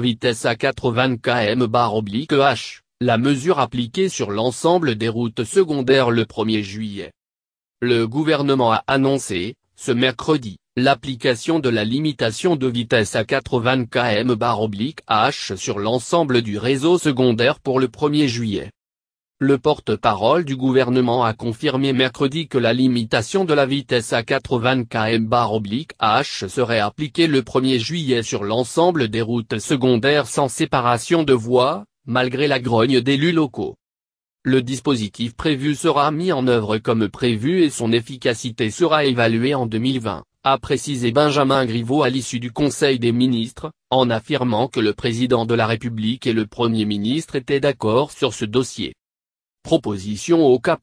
vitesse à 80 km oblique h, la mesure appliquée sur l'ensemble des routes secondaires le 1er juillet. Le gouvernement a annoncé, ce mercredi, l'application de la limitation de vitesse à 80 km oblique h sur l'ensemble du réseau secondaire pour le 1er juillet. Le porte-parole du gouvernement a confirmé mercredi que la limitation de la vitesse à 80 km/h serait appliquée le 1er juillet sur l'ensemble des routes secondaires sans séparation de voies, malgré la grogne d'élus locaux. Le dispositif prévu sera mis en œuvre comme prévu et son efficacité sera évaluée en 2020, a précisé Benjamin Griveaux à l'issue du Conseil des ministres, en affirmant que le président de la République et le Premier ministre étaient d'accord sur ce dossier. Proposition au cas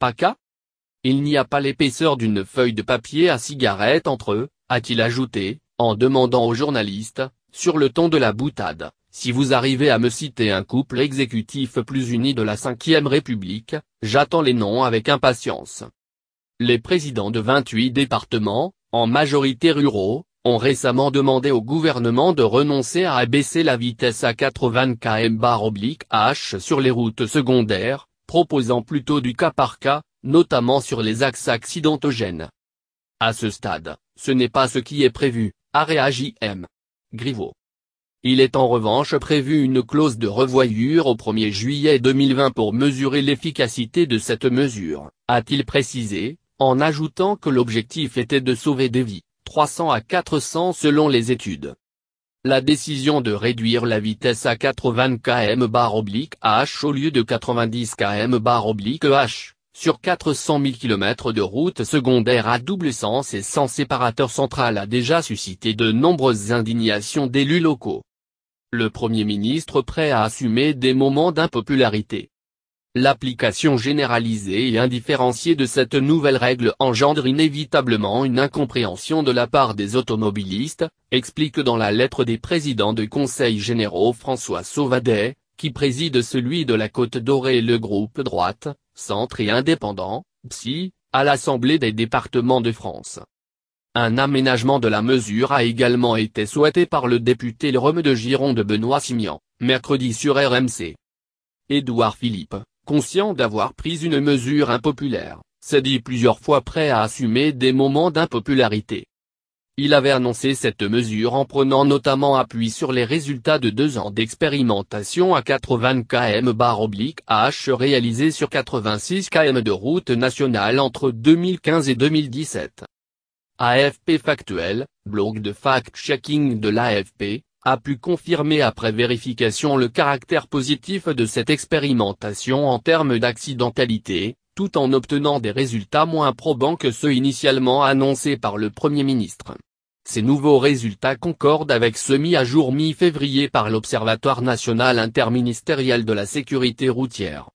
Il n'y a pas l'épaisseur d'une feuille de papier à cigarette entre eux, a-t-il ajouté, en demandant aux journalistes, sur le ton de la boutade, si vous arrivez à me citer un couple exécutif plus uni de la Ve République, j'attends les noms avec impatience. Les présidents de 28 départements, en majorité ruraux, ont récemment demandé au gouvernement de renoncer à abaisser la vitesse à 80 km/h sur les routes secondaires, proposant plutôt du cas par cas, notamment sur les axes accidentogènes. À ce stade, ce n'est pas ce qui est prévu, a réagi e M. Griveau. Il est en revanche prévu une clause de revoyure au 1er juillet 2020 pour mesurer l'efficacité de cette mesure, a-t-il précisé, en ajoutant que l'objectif était de sauver des vies, 300 à 400 selon les études. La décision de réduire la vitesse à 80 km/h au lieu de 90 km/h sur 400 000 km de route secondaire à double sens et sans séparateur central a déjà suscité de nombreuses indignations d'élus locaux. Le Premier ministre prêt à assumer des moments d'impopularité. L'application généralisée et indifférenciée de cette nouvelle règle engendre inévitablement une incompréhension de la part des automobilistes, explique dans la lettre des présidents de conseils généraux François Sauvadet, qui préside celui de la Côte Dorée et le groupe droite, centre et indépendant, PSI, à l'Assemblée des départements de France. Un aménagement de la mesure a également été souhaité par le député Lerome de Gironde Benoît Simian, mercredi sur RMC. Édouard Philippe conscient d'avoir pris une mesure impopulaire, s'est dit plusieurs fois prêt à assumer des moments d'impopularité. Il avait annoncé cette mesure en prenant notamment appui sur les résultats de deux ans d'expérimentation à 80 km oblique H réalisé sur 86 km de route nationale entre 2015 et 2017. AFP Factuel, blog de fact-checking de l'AFP, a pu confirmer après vérification le caractère positif de cette expérimentation en termes d'accidentalité, tout en obtenant des résultats moins probants que ceux initialement annoncés par le Premier ministre. Ces nouveaux résultats concordent avec ceux mis à jour mi-février par l'Observatoire national interministériel de la sécurité routière.